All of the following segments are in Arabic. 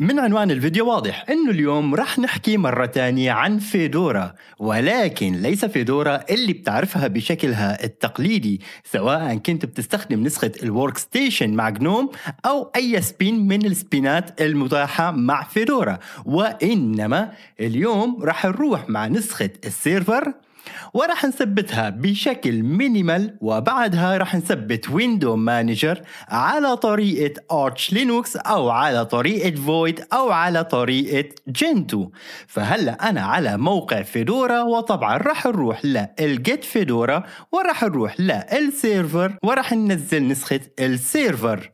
من عنوان الفيديو واضح انه اليوم رح نحكي مرة تانية عن فيدورا ولكن ليس فيدورا اللي بتعرفها بشكلها التقليدي سواء كنت بتستخدم نسخة الورك ستيشن مع جنوم او اي سبين من السبينات المتاحة مع فيدورا وانما اليوم رح نروح مع نسخة السيرفر وراح نثبتها بشكل مينيمال وبعدها راح نثبت ويندو مانجر على طريقة ارتش لينوكس او على طريقة فويد او على طريقة جنتو فهلا انا على موقع فيدورا وطبعا راح نروح للجيت فيدورا وراح نروح للسيرفر وراح ننزل نسخة السيرفر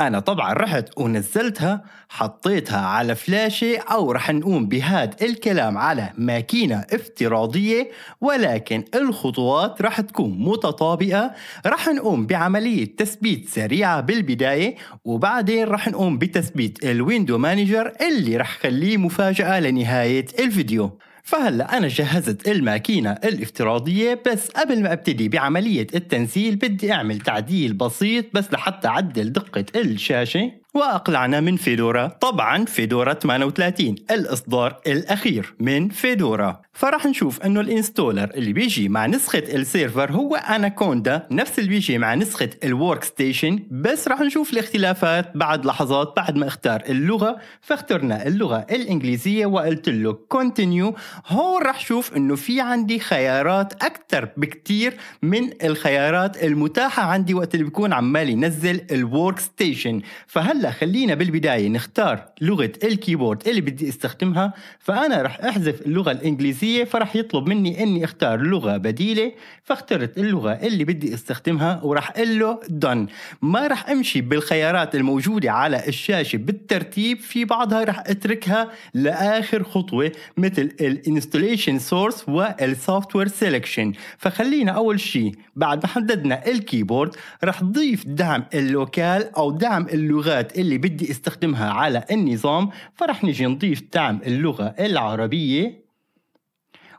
انا طبعا رحت ونزلتها حطيتها على فلاشة او رح نقوم بهاد الكلام على ماكينة افتراضية ولكن الخطوات رح تكون متطابقة رح نقوم بعملية تثبيت سريعة بالبداية وبعدين رح نقوم بتثبيت الويندو مانجر اللي رح خليه مفاجأة لنهاية الفيديو فهلا انا جهزت الماكينه الافتراضيه بس قبل ما ابتدي بعمليه التنزيل بدي اعمل تعديل بسيط بس لحتى اعدل دقه الشاشه وأقلعنا من فيدورا طبعا فيدورا 38 الإصدار الأخير من فيدورا فراح نشوف أنه الإنستولر اللي بيجي مع نسخة السيرفر هو أناكوندا نفس اللي بيجي مع نسخة الورك ستيشن بس راح نشوف الاختلافات بعد لحظات بعد ما اختار اللغة فاخترنا اللغة الإنجليزية وقلت له كونتينيو هون راح شوف أنه في عندي خيارات أكثر بكتير من الخيارات المتاحة عندي وقت اللي بكون عمال ينزل الورك ستيشن فهلا هلا خلينا بالبداية نختار لغة الكيبورد اللي بدي استخدمها فأنا رح أحذف اللغة الإنجليزية فرح يطلب مني إني أختار لغة بديلة فاخترت اللغة اللي بدي استخدمها ورح أقول له done ما رح أمشي بالخيارات الموجودة على الشاشة بالترتيب في بعضها رح أتركها لآخر خطوة مثل الانستليشن سورس والسوفت وير سيلكشن فخلينا أول شيء بعد ما حددنا الكيبورد رح ضيف دعم اللوكال أو دعم اللغات اللي بدي استخدمها على النظام فرح نجي نضيف تعم اللغة العربية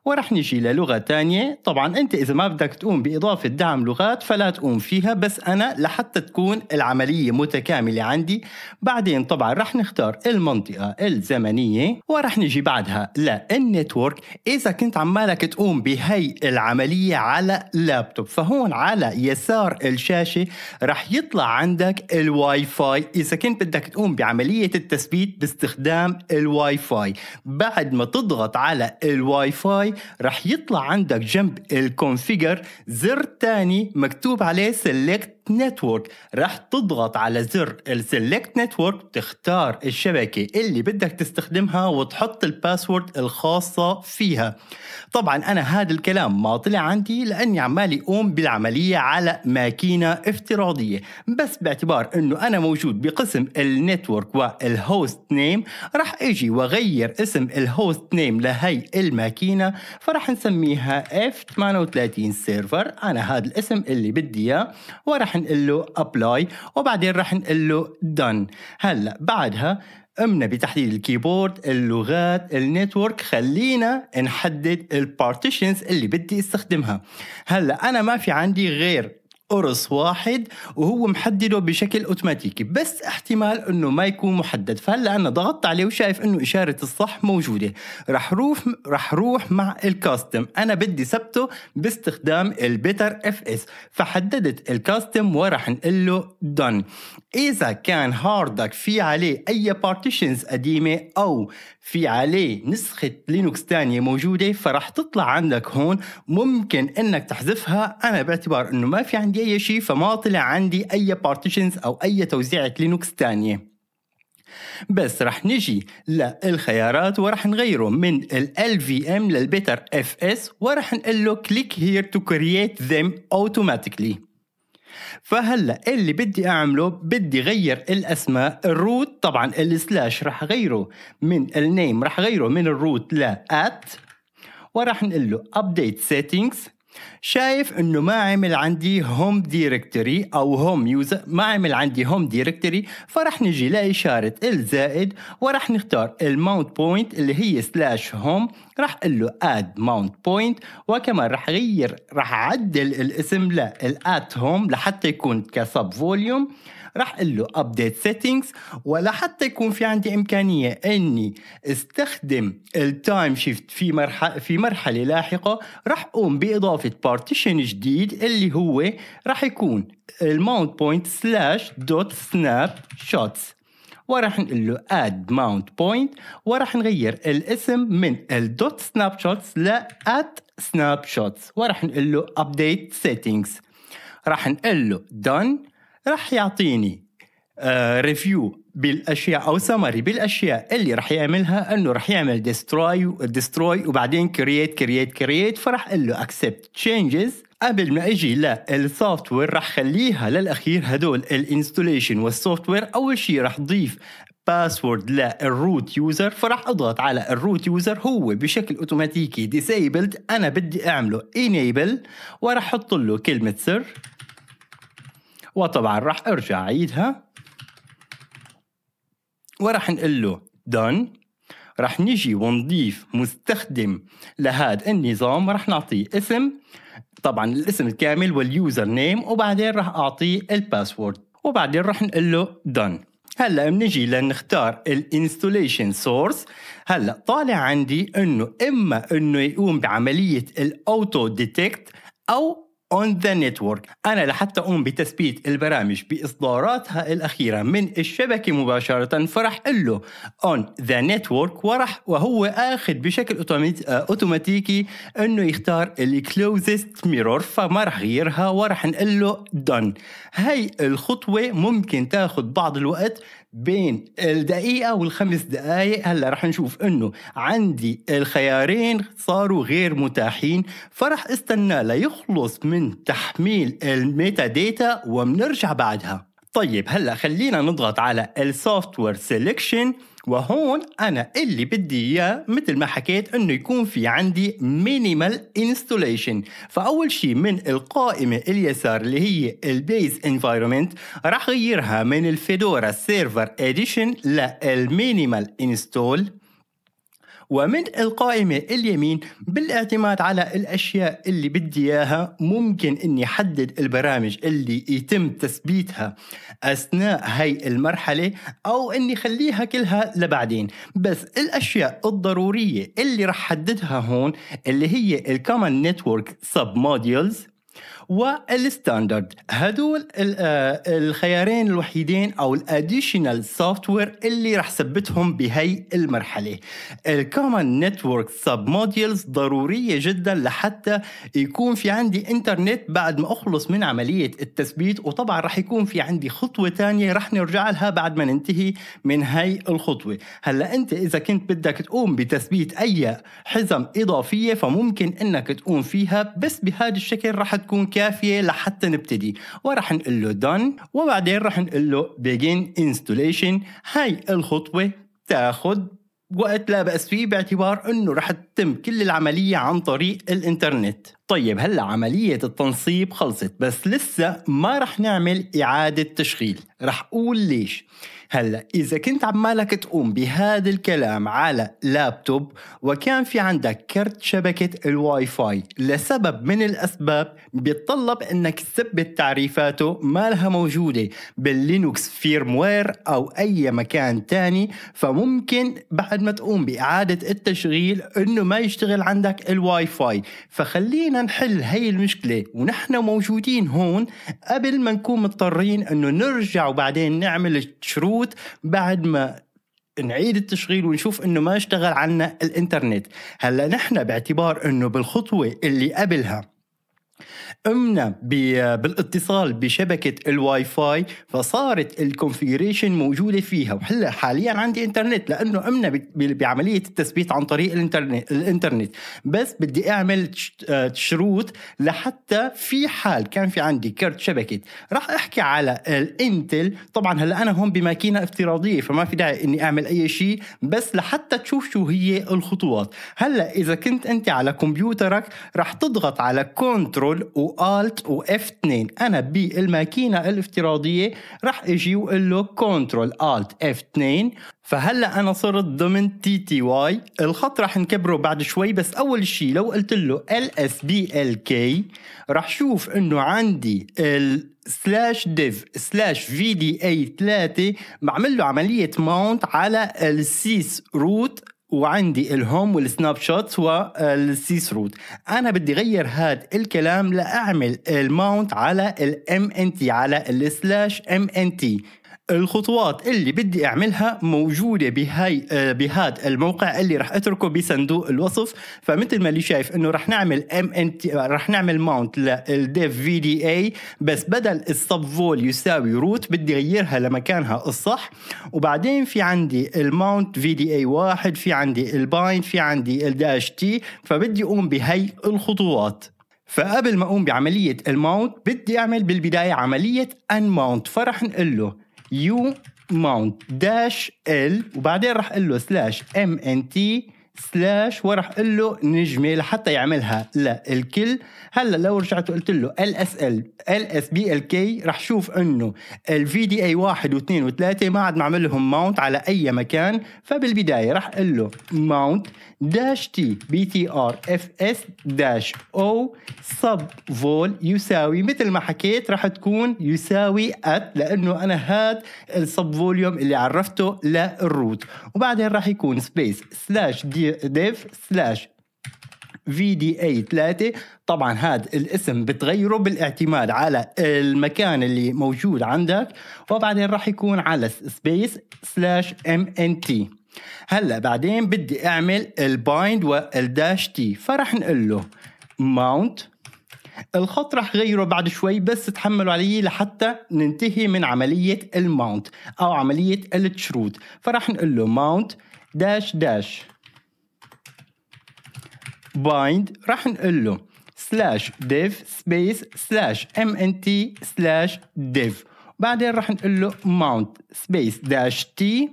ورح نجي للغة تانية طبعا أنت إذا ما بدك تقوم بإضافة دعم لغات فلا تقوم فيها بس أنا لحتى تكون العملية متكاملة عندي بعدين طبعا رح نختار المنطقة الزمنية ورح نجي بعدها للنتورك إذا كنت عمالك تقوم بهي العملية على لابتوب فهون على يسار الشاشة رح يطلع عندك الواي فاي إذا كنت بدك تقوم بعملية التثبيت باستخدام الواي فاي بعد ما تضغط على الواي فاي رح يطلع عندك جنب الكونفيجر زر تاني مكتوب عليه سيلكت نتورك رح تضغط على زر السلكت نتورك تختار الشبكة اللي بدك تستخدمها وتحط الباسورد الخاصة فيها طبعا أنا هذا الكلام ما طلع عندي لأني عمالي أقوم بالعملية على ماكينة افتراضية بس باعتبار أنه أنا موجود بقسم النتورك والهوست نيم رح أجي وغير اسم الهوست نيم لهي الماكينة فراح نسميها F38 سيرفر أنا هذا الاسم اللي بدي إياه وراح نقول له apply وبعدين رح نقول له done هلا بعدها قمنا بتحديد الكيبورد اللغات النتورك خلينا نحدد البارتيشنز اللي بدي استخدمها هلا انا ما في عندي غير قرص واحد وهو محدده بشكل اوتوماتيكي بس احتمال انه ما يكون محدد فهلا انا ضغطت عليه وشايف انه اشاره الصح موجوده رح روح رح روح مع الكاستم انا بدي ثبته باستخدام البيتر اف اس فحددت الكاستم ورح نقول له دن إذا كان هاردك في عليه أي بارتيشنز قديمة أو في عليه نسخة لينوكس تانية موجودة فرح تطلع عندك هون ممكن إنك تحذفها أنا باعتبار إنه ما في عندي أي شيء فما طلع عندي أي بارتيشنز أو أي توزيعة لينوكس تانية بس رح نجي للخيارات ورح نغيره من ال LVM للبيتر FS ورح نقول له click here to create them automatically فهلا اللي بدي اعمله بدي غير الاسماء الروت طبعا السلاش رح غيره من النيم رح غيره من الروت لات وراح نقول له ابديت سيتنجز شايف انه ما عمل عندي هوم ديركتوري او هوم يوزر ما عمل عندي هوم ديركتوري فرح نجي لاشاره ال زائد ورح نختار الماونت بوينت اللي هي سلاش هوم رح اقول له اد ماونت بوينت وكمان رح غير رح اعدل الاسم للات هوم لحتى يكون كسب فوليوم راح اقول له ابديت سيتنجز ولحتى يكون في عندي امكانيه اني استخدم التايم شيفت في مرحله في مرحله لاحقه راح اقوم باضافه بارتيشن جديد اللي هو راح يكون الماونت بوينت سلاش دوت سناب شوتس وراح نقول له اد ماونت بوينت وراح نغير الاسم من الدوت سناب شوتس لات سناب شوتس وراح نقول له ابديت سيتنجز راح نقول له done راح يعطيني آه ريفيو بالاشياء او سمري بالاشياء اللي راح يعملها انه راح يعمل ديستروي ديستروي وبعدين كرييت كرييت كرييت فراح اقول له اكسبت تشينجز قبل ما اجي للسوفت وير راح خليها للاخير هدول الانستوليشن والسوفت وير اول شيء راح ضيف باسورد للروت يوزر فراح اضغط على الروت يوزر هو بشكل اوتوماتيكي ديسيبلد انا بدي اعمله انيبل وراح احط له كلمه سر وطبعا راح ارجع اعيدها وراح نقول له دون راح نجي ونضيف مستخدم لهذا النظام راح نعطيه اسم طبعا الاسم الكامل واليوزر نيم وبعدين راح اعطيه الباسورد وبعدين راح نقول له دون هلا بنجي لنختار الانستوليشن سورس هلا طالع عندي انه اما انه يقوم بعمليه الاوتو ديتكت او اون ذا نتورك انا لحتى اقوم بتثبيت البرامج باصداراتها الاخيره من الشبكه مباشره فرح اقول له اون ذا نتورك ورح وهو اخذ بشكل آه، اوتوماتيكي انه يختار الكلوزست ميرور فما رح غيرها ورح نقول له دن هاي الخطوه ممكن تاخذ بعض الوقت بين الدقيقة والخمس دقايق هلا رح نشوف انه عندي الخيارين صاروا غير متاحين فرح استنى ليخلص من تحميل الميتا داتا وبنرجع بعدها طيب هلا خلينا نضغط على السوفت وير سيلكشن وهون انا اللي بدي اياه مثل ما حكيت انه يكون في عندي مينيمال انستوليشن فاول شيء من القائمه اليسار اللي هي البيز انفايرمنت راح اغيرها من الفيدورا سيرفر اديشن للمينيمال انستول ومن القائمة اليمين بالاعتماد على الأشياء اللي بدي إياها ممكن إني حدد البرامج اللي يتم تثبيتها أثناء هاي المرحلة أو إني خليها كلها لبعدين بس الأشياء الضرورية اللي رح حددها هون اللي هي الكومن نتورك سب موديولز والستاندرد هدول آه، الخيارين الوحيدين او الاديشنال سوفت وير اللي رح ثبتهم بهي المرحله الكومن نتورك سب موديلز ضروريه جدا لحتى يكون في عندي انترنت بعد ما اخلص من عمليه التثبيت وطبعا رح يكون في عندي خطوه ثانيه رح نرجع لها بعد ما ننتهي من هي الخطوه هلا انت اذا كنت بدك تقوم بتثبيت اي حزم اضافيه فممكن انك تقوم فيها بس بهذا الشكل رح تكون كافيه لحتى نبتدي ورح نقول له done وبعدين رح نقول له begin installation هاي الخطوه تاخذ وقت لا بأس فيه باعتبار انه رح تتم كل العملية عن طريق الانترنت طيب هلا عملية التنصيب خلصت بس لسه ما رح نعمل إعادة تشغيل رح أقول ليش هلا اذا كنت عمالك تقوم بهذا الكلام على لابتوب وكان في عندك كرت شبكه الواي فاي لسبب من الاسباب بيتطلب انك تثبت تعريفاته ما لها موجوده باللينوكس فيرموير او اي مكان تاني فممكن بعد ما تقوم باعاده التشغيل انه ما يشتغل عندك الواي فاي فخلينا نحل هي المشكله ونحن موجودين هون قبل ما نكون مضطرين انه نرجع وبعدين نعمل شروط موجود بعد ما نعيد التشغيل ونشوف انه ما اشتغل عنا الانترنت هلا نحن باعتبار انه بالخطوه اللي قبلها قمنا بالاتصال بشبكة الواي فاي فصارت الكونفيجريشن موجودة فيها وهلا حاليا عندي انترنت لأنه قمنا بعملية التثبيت عن طريق الانترنت الانترنت بس بدي أعمل آه، شروط لحتى في حال كان في عندي كرت شبكة راح أحكي على الانتل طبعا هلا أنا هون بماكينة افتراضية فما في داعي إني أعمل أي شيء بس لحتى تشوف شو هي الخطوات هلا إذا كنت أنت على كمبيوترك راح تضغط على كنترول كنترول والت واف 2 انا بالماكينه الافتراضيه رح اجي واقول له كنترول الت اف 2 فهلا انا صرت ضمن تي تي واي الخط رح نكبره بعد شوي بس اول شيء لو قلت له ال اس بي ال كي رح شوف انه عندي ال سلاش ديف سلاش في دي اي 3 بعمل له عمليه ماونت على السيس روت وعندي الهوم والسناب شوت والسيس روت انا بدي غير هاد الكلام لاعمل الماونت على الام ان تي على السلاش ام ان تي الخطوات اللي بدي اعملها موجوده بهاي آه، بهاد الموقع اللي راح اتركه بصندوق الوصف فمثل ما اللي شايف انه راح نعمل ام ان تي راح نعمل ماونت للديف في دي اي بس بدل السب فول يساوي روت بدي اغيرها لمكانها الصح وبعدين في عندي الماونت في دي اي واحد في عندي البايند في عندي الداش تي فبدي اقوم بهاي الخطوات فقبل ما اقوم بعمليه الماونت بدي اعمل بالبدايه عمليه ان ماونت فرح نقول له يو ماونت داش ال وبعدين راح اقول له سلاش ام ان تي سلاش وراح قل له نجمه لحتى يعملها لا الكل هلا لو رجعت قلت له ال اس ال ال اس بي ال كي رح شوف انه الفي دي اي واحد واثنين وثلاثه ما عاد معمل لهم ماونت على اي مكان فبالبدايه رح قل له ماونت داش تي بي تي ار اف اس داش او سب فول يساوي مثل ما حكيت رح تكون يساوي ات لانه انا هاد السب فوليوم اللي عرفته للروت وبعدين رح يكون سبيس سلاش دي ديف سلاش في دي اي 3 طبعا هذا الاسم بتغيره بالاعتماد على المكان اللي موجود عندك وبعدين راح يكون على سبيس سلاش ام ان تي هلا بعدين بدي اعمل البايند والداش تي فراح نقول له ماونت الخط راح غيره بعد شوي بس تحملوا عليه لحتى ننتهي من عملية الماونت أو عملية التشرود فراح نقول له ماونت داش داش بايند راح نقول له سلاش ديف سبيس سلاش ام ان تي سلاش ديف بعدين راح نقول له ماونت سبيس داش تي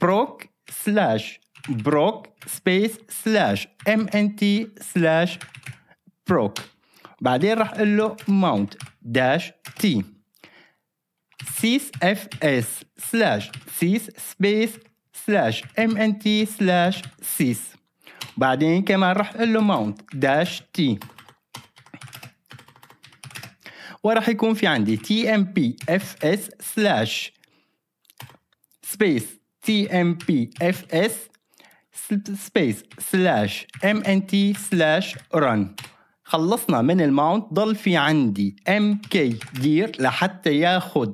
بروك سلاش بروك سبيس سلاش ام ان تي سلاش بروك بعدين راح اقول له ماونت داش تي سيس اف اس سلاش سيس سبيس سلاش ام ان تي سلاش سيس بعدين كمان راح اقول له ماونت داش تي وراح يكون في عندي تي ام بي اف اس سلاش سبيس تي ام بي اف اس سبيس سلاش ام ان تي سلاش رن خلصنا من الماونت ضل في عندي ام كي دير لحتى ياخذ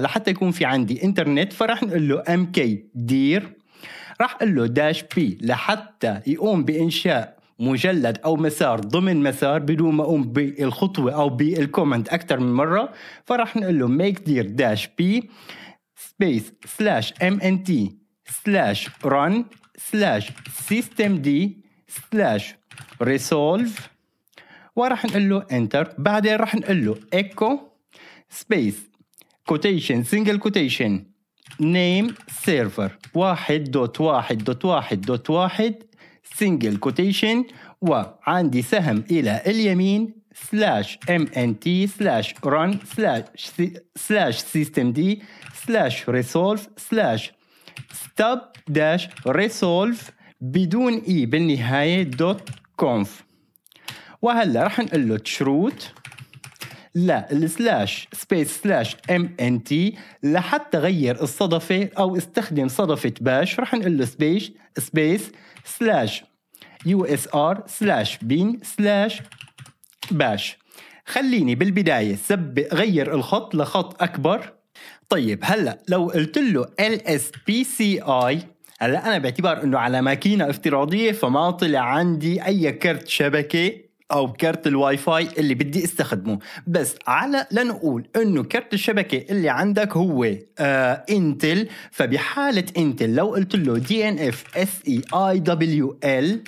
لحتى يكون في عندي انترنت فراح نقول له ام كي دير راح اقول له داش بي لحتى يقوم بانشاء مجلد او مسار ضمن مسار بدون ما اقوم بالخطوه او بالكومنت اكثر من مره فراح نقول له ميك دير داش بي سبيس سلاش ام ان تي سلاش رن سلاش سيستم دي سلاش ريسولف وراح نقول له انتر بعدين راح نقول له ايكو سبيس كوتيشن سنجل كوتيشن name server 1.1.1.1 single quotation وعندي سهم إلى اليمين سلاش mnt سلاش run سلاش سلاش systemd سلاش resolve سلاش stub dash resolve بدون اي e بالنهاية دوت كونف وهلا رح نقول له تشروت لا السلاش سبيس سلاش ام ان تي لحتى غير الصدفه او استخدم صدفه باش رح نقول له سبيس سبيس سلاش يو اس ار سلاش بين سلاش باش خليني بالبدايه سب غير الخط لخط اكبر طيب هلا لو قلت له ال اس بي سي اي هلا انا باعتبار انه على ماكينه افتراضيه فما طلع عندي اي كرت شبكه او كرت الواي فاي اللي بدي استخدمه بس على لنقول انه كرت الشبكه اللي عندك هو آه انتل فبحاله انتل لو قلت له دي ان اف اس اي اي دبليو ال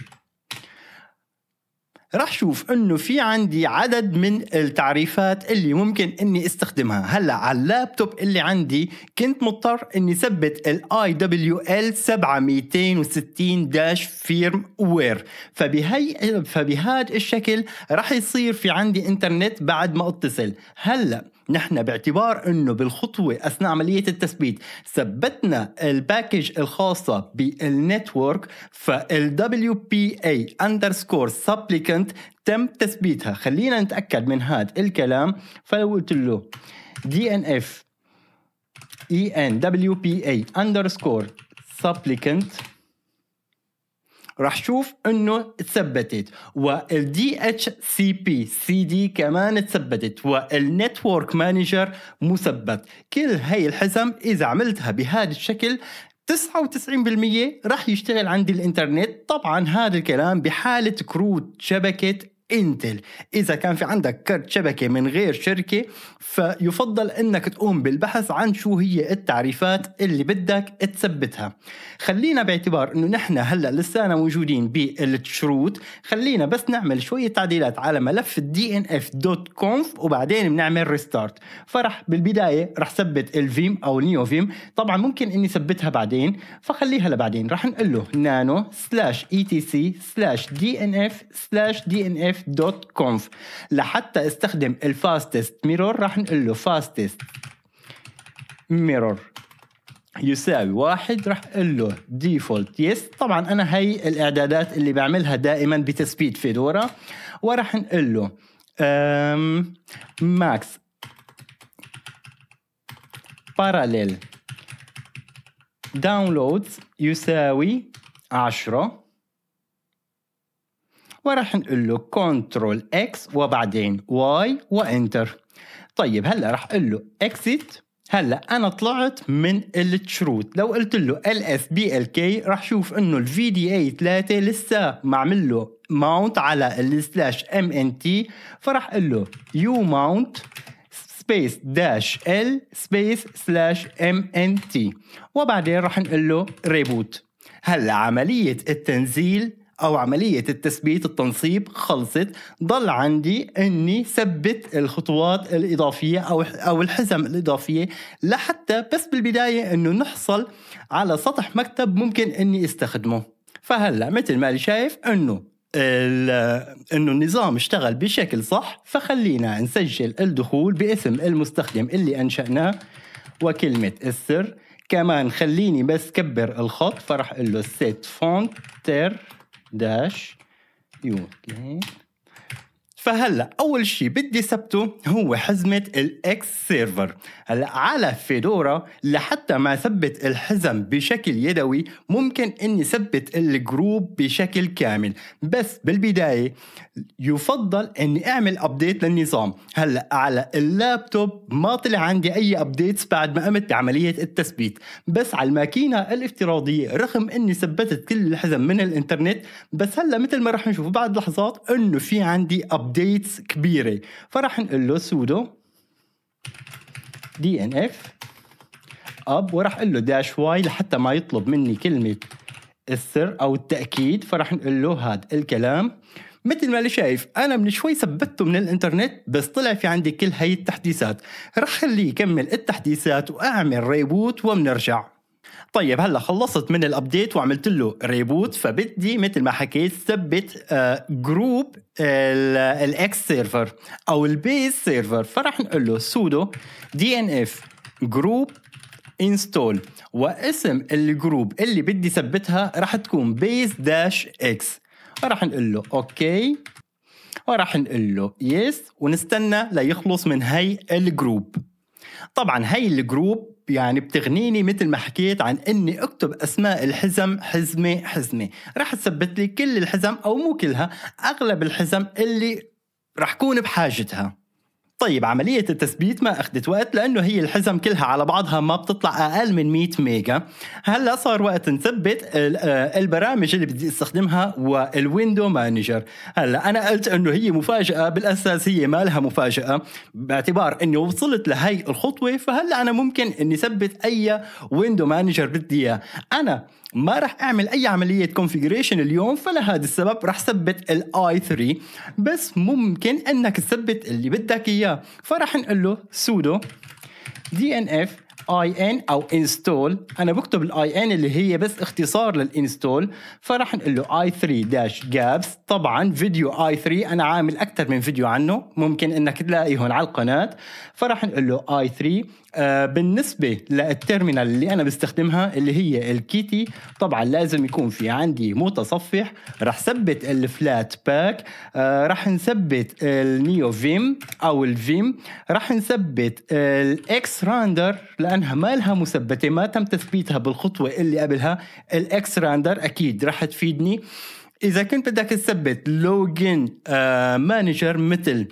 رح شوف انه في عندي عدد من التعريفات اللي ممكن اني استخدمها هلا على اللابتوب اللي عندي كنت مضطر اني ثبت ال دبليو ال 7260 داش فيرم وير فبهي فبهذا الشكل رح يصير في عندي انترنت بعد ما اتصل هلا نحن باعتبار انه بالخطوه اثناء عمليه التثبيت ثبتنا الباكج الخاصه بالنتورك فالدبليو بي اي اندرسكور سبليكنت تم تثبيتها خلينا نتاكد من هذا الكلام فلو قلت له دي ان اف اي ان دبليو بي اي اندرسكور سبليكنت راح شوف انه تثبتت والدي اتش سي بي سي دي كمان تثبتت والنتورك مانجر مثبت كل هاي الحزم اذا عملتها بهذا الشكل 99% راح يشتغل عندي الانترنت طبعا هذا الكلام بحالة كروت شبكة انتل اذا كان في عندك كرت شبكه من غير شركه فيفضل انك تقوم بالبحث عن شو هي التعريفات اللي بدك تثبتها خلينا باعتبار انه نحن هلا لسانا موجودين بالشروط خلينا بس نعمل شويه تعديلات على ملف الدي ان اف دوت كونف وبعدين بنعمل ريستارت فرح بالبدايه رح ثبت الفيم او نيو فيم طبعا ممكن اني ثبتها بعدين فخليها لبعدين رح نقول له نانو سلاش اي تي سي سلاش دي ان اف سلاش دي ان اف conf.conf لحتى استخدم الفاستست ميرور راح نقول له فاستست ميرور يساوي واحد راح اقول له ديفولت يس طبعا انا هي الاعدادات اللي بعملها دائما بتثبيت فيدورا وراح نقول له ماكس باراليل داونلودز يساوي 10 وراح نقول له كنترول اكس وبعدين واي وانتر طيب هلا راح اقول له اكسيت هلا انا طلعت من التشروت لو قلت له ال اس بي ال كي راح شوف انه الفي دي اي 3 لسه معمل له ماونت على السلاش ام ان تي فراح اقول له يو ماونت سبيس داش ال سبيس سلاش ام ان تي وبعدين راح نقول له ريبوت هلا عملية التنزيل او عمليه التثبيت التنصيب خلصت ضل عندي اني ثبت الخطوات الاضافيه او او الحزم الاضافيه لحتى بس بالبدايه انه نحصل على سطح مكتب ممكن اني استخدمه فهلا مثل ما شايف انه انه النظام اشتغل بشكل صح فخلينا نسجل الدخول باسم المستخدم اللي انشأناه وكلمة السر كمان خليني بس كبر الخط فرح اقول له set font dash e 1. Okay. فهلا اول شيء بدي ثبته هو حزمه الاكس سيرفر هلا على فيدورا لحتى ما ثبت الحزم بشكل يدوي ممكن اني ثبت الجروب بشكل كامل بس بالبدايه يفضل اني اعمل ابديت للنظام هلا على اللابتوب ما طلع عندي اي ابديتس بعد ما قمت بعمليه التثبيت بس على الماكينه الافتراضيه رغم اني ثبتت كل الحزم من الانترنت بس هلا مثل ما رح نشوف بعد لحظات انه في عندي ابديت ديتس كبيره فراح نقول له سودو دي ان اف اب وراح اقول له داش واي لحتى ما يطلب مني كلمه السر او التاكيد فراح نقول له هذا الكلام مثل ما اللي شايف انا من شوي ثبته من الانترنت بس طلع في عندي كل هاي التحديثات رح خليه يكمل التحديثات واعمل ريبوت وبنرجع طيب هلا خلصت من الابديت وعملت له ريبوت فبدي مثل ما حكيت ثبت جروب الاكس سيرفر او البيز سيرفر فرح نقول له سودو دي ان اف جروب انستول واسم الجروب اللي بدي ثبتها راح تكون بيز داش اكس فراح نقول له اوكي وراح نقول له يس ونستنى ليخلص من هي الجروب طبعا هي الجروب يعني بتغنيني مثل ما حكيت عن اني اكتب اسماء الحزم حزمه حزمه رح تثبت لي كل الحزم او مو كلها اغلب الحزم اللي رح كون بحاجتها طيب عملية التثبيت ما أخذت وقت لأنه هي الحزم كلها على بعضها ما بتطلع أقل من 100 ميجا هلا صار وقت نثبت آه، البرامج اللي بدي استخدمها والويندو مانجر هلا أنا قلت أنه هي مفاجأة بالأساس هي ما لها مفاجأة باعتبار أني وصلت لهي الخطوة فهلا أنا ممكن أني ثبت أي ويندو مانجر بدي إياه أنا ما راح اعمل اي عمليه كونفيجريشن اليوم فلهذا السبب راح ثبت الاي 3 بس ممكن انك تثبت اللي بدك اياه اياه فراح نقول له سودو دي ان اف اي ان او انستول انا بكتب الاي ان اللي هي بس اختصار للانستول فراح نقول له اي 3 داش جابس طبعا فيديو اي 3 انا عامل اكثر من فيديو عنه ممكن انك تلاقيهم على القناه فراح نقول له اي 3 آه، بالنسبة للتيرمينال اللي أنا بستخدمها اللي هي الكيتي طبعا لازم يكون في عندي متصفح رح ثبت الفلات باك آه، رح نثبت النيو فيم أو الفيم رح نثبت الإكس راندر لأنها ما لها مثبتة ما تم تثبيتها بالخطوة اللي قبلها الإكس راندر أكيد رح تفيدني إذا كنت بدك تثبت لوجن آه، مانجر مثل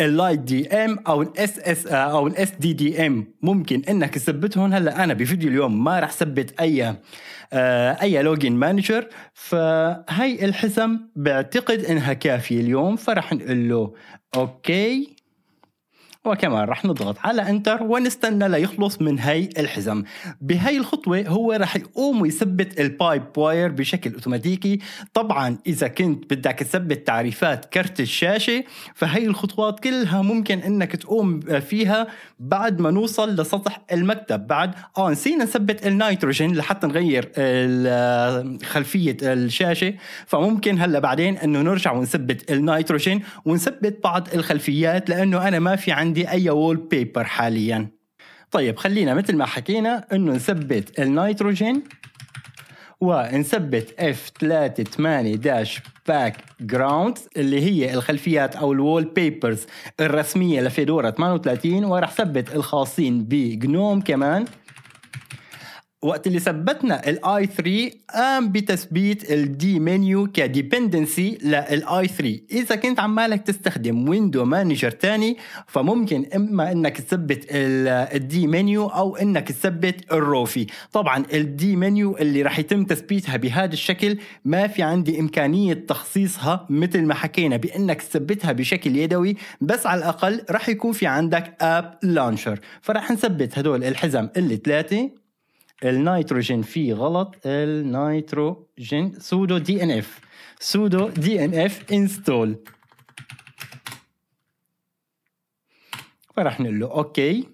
اللايت دي ام او الاس اس او الاس دي دي ام ممكن انك تثبتهم هلا انا بفيديو اليوم ما راح ثبت اي آه، اي لوجن مانجر فهي الحسم بعتقد انها كافيه اليوم فراح نقول له اوكي وكمان رح نضغط على انتر ونستنى ليخلص من هي الحزم بهي الخطوة هو رح يقوم ويثبت البايب واير بشكل اوتوماتيكي طبعا اذا كنت بدك تثبت تعريفات كرت الشاشة فهي الخطوات كلها ممكن انك تقوم فيها بعد ما نوصل لسطح المكتب بعد اه نسينا نثبت النيتروجين لحتى نغير آه، خلفية الشاشة فممكن هلا بعدين انه نرجع ونثبت النيتروجين ونثبت بعض الخلفيات لانه انا ما في عندي عندي اي وول بيبر حاليا طيب خلينا مثل ما حكينا انه نثبت النيتروجين ونثبت F38 باك جراوند اللي هي الخلفيات او الوول بيبرز الرسميه لفيدورا 38 وراح ثبت الخاصين بجنوم كمان وقت اللي ثبتنا الاي 3 قام بتثبيت ال الدي منيو كديبندنسي للاي 3 اذا كنت عمالك تستخدم ويندو مانجر تاني فممكن اما انك تثبت ال d منيو او انك تثبت الروفي طبعا ال d منيو اللي راح يتم تثبيتها بهذا الشكل ما في عندي امكانيه تخصيصها مثل ما حكينا بانك تثبتها بشكل يدوي بس على الاقل راح يكون في عندك اب لانشر فراح نثبت هدول الحزم اللي ثلاثه النيتروجين فيه غلط النيتروجين سودو دي ان اف سودو دي ان اف انستول فراح نقول له اوكي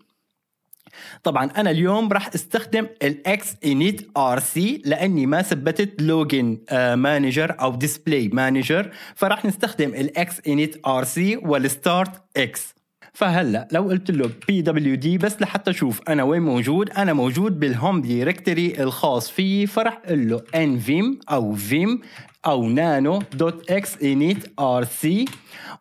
طبعا انا اليوم راح استخدم الاكس انيت ار سي لاني ما ثبتت لوجن مانجر آه، او ديسبلاي مانجر فراح نستخدم الاكس انيت ار سي والستارت اكس فهلا لو قلت له بي دبليو دي بس لحتى اشوف انا وين موجود انا موجود بالهوم دايركتوري الخاص فيي فرح اقول له ان فيم او فيم او نانو دوت اكس انيت ار سي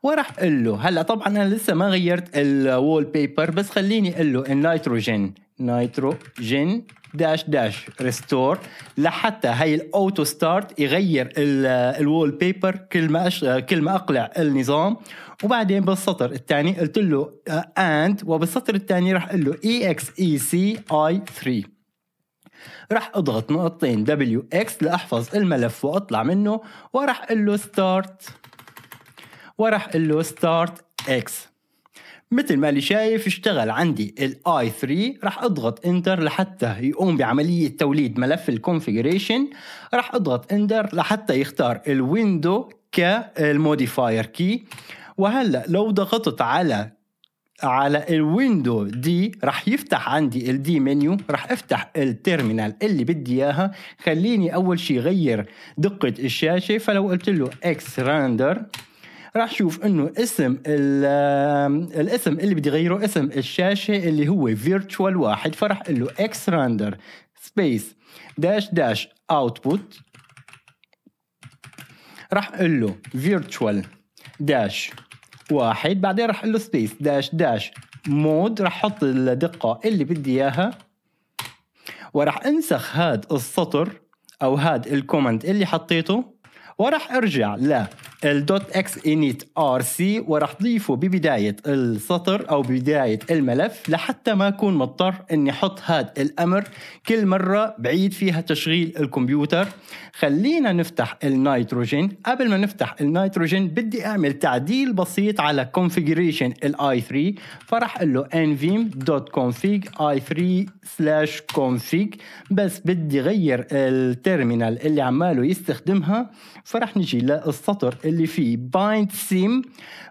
وراح اقول له هلا طبعا انا لسه ما غيرت الوول بيبر بس خليني اقول له النيتروجين نيتروجين داش داش ريستور لحتى هاي الاوتو ستارت يغير الوول بيبر كل ما أش... كل ما اقلع النظام وبعدين بالسطر الثاني قلت له اند آه، وبالسطر الثاني راح اقول له اي اكس اي سي اي 3 راح اضغط نقطتين دبليو اكس لاحفظ الملف واطلع منه وراح اقول له ستارت وراح اقول له ستارت اكس مثل ما اللي شايف اشتغل عندي الاي 3 راح اضغط انتر لحتى يقوم بعملية توليد ملف الكونفيجريشن راح اضغط انتر لحتى يختار الويندو كالموديفاير كي وهلا لو ضغطت على على الويندو دي راح يفتح عندي الدي منيو راح افتح التيرمينال اللي بدي اياها خليني اول شيء غير دقة الشاشة فلو قلت له اكس راندر راح اشوف انه اسم الاسم اللي بدي غيره اسم الشاشه اللي هو فيرتشوال واحد فراح اقول له اكس راندر سبيس داش داش اوتبوت راح اقول له فيرتشوال داش واحد بعدين راح اقول له سبيس داش داش مود راح احط الدقه اللي بدي اياها وراح انسخ هذا السطر او هذا الكومنت اللي حطيته وراح ارجع ل الدوت اكس ار سي وراح ضيفه ببداية السطر أو ببداية الملف لحتى ما أكون مضطر إني أحط هذا الأمر كل مرة بعيد فيها تشغيل الكمبيوتر خلينا نفتح النيتروجين قبل ما نفتح النيتروجين بدي اعمل تعديل بسيط على configuration الاي 3 فراح اقول له nvim.config i3 slash config بس بدي غير التيرمينال اللي عماله يستخدمها فراح نجي للسطر اللي فيه bind sim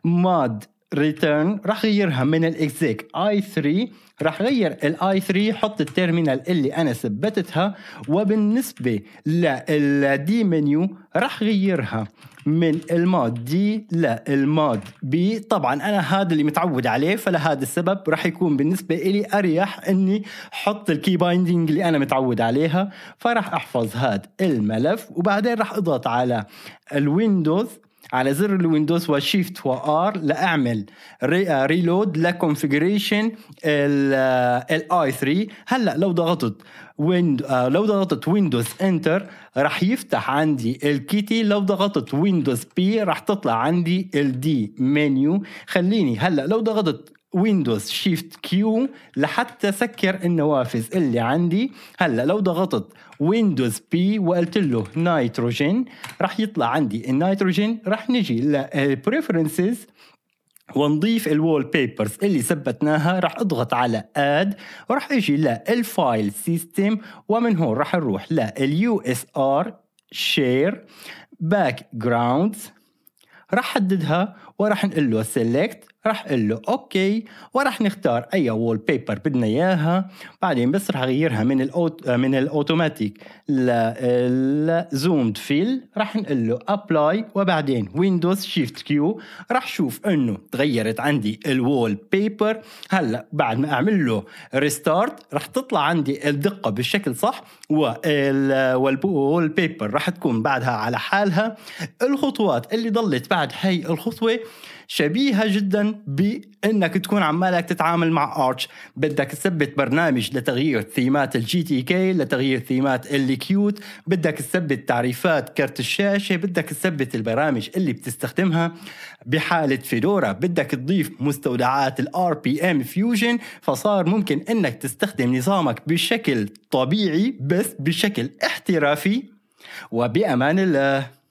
mod ريتيرن راح غيرها من الاكزيك اي 3 راح غير الاي 3 حط التيرمينال اللي انا ثبتتها وبالنسبه للدي منيو راح غيرها من المود دي للمود بي طبعا انا هذا اللي متعود عليه فلهذا السبب راح يكون بالنسبه لي اريح اني حط الكي بايندينج اللي انا متعود عليها فراح احفظ هذا الملف وبعدين راح اضغط على الويندوز على زر الويندوز وشيفت وار لاعمل ري ريلود لكونفجريشن الاي 3 هلا لو ضغطت ويند آه، لو ضغطت ويندوز انتر راح يفتح عندي الكيتي لو ضغطت ويندوز بي راح تطلع عندي الدي منيو خليني هلا لو ضغطت ويندوز شيفت كيو لحتى سكر النوافذ اللي عندي هلا لو ضغطت ويندوز بي وقلت له نيتروجين راح يطلع عندي النيتروجين راح نجي للبريفرنسز آه، ونضيف الوول بيبرز اللي ثبتناها راح اضغط على اد وراح اجي للفايل سيستم ومن هون راح نروح لليو اس ار شير باك جراوندز راح حددها وراح نقول له سيلكت راح اقول له اوكي وراح نختار اي وول بيبر بدنا اياها بعدين بس راح اغيرها من الأوت... من الاوتوماتيك للزومد فيل راح نقول له ابلاي وبعدين ويندوز شيفت كيو راح شوف انه تغيرت عندي الوول بيبر هلا بعد ما اعمل له ريستارت راح تطلع عندي الدقه بالشكل صح والوول بيبر راح تكون بعدها على حالها الخطوات اللي ضلت بعد هي الخطوه شبيهه جدا بانك تكون عمالك تتعامل مع ارش بدك تثبت برنامج لتغيير ثيمات الجي تي كي لتغيير ثيمات اللي كيوت بدك تثبت تعريفات كرت الشاشه بدك تثبت البرامج اللي بتستخدمها بحاله فيدورا بدك تضيف مستودعات الار بي ام فيوجن فصار ممكن انك تستخدم نظامك بشكل طبيعي بس بشكل احترافي وبامان الله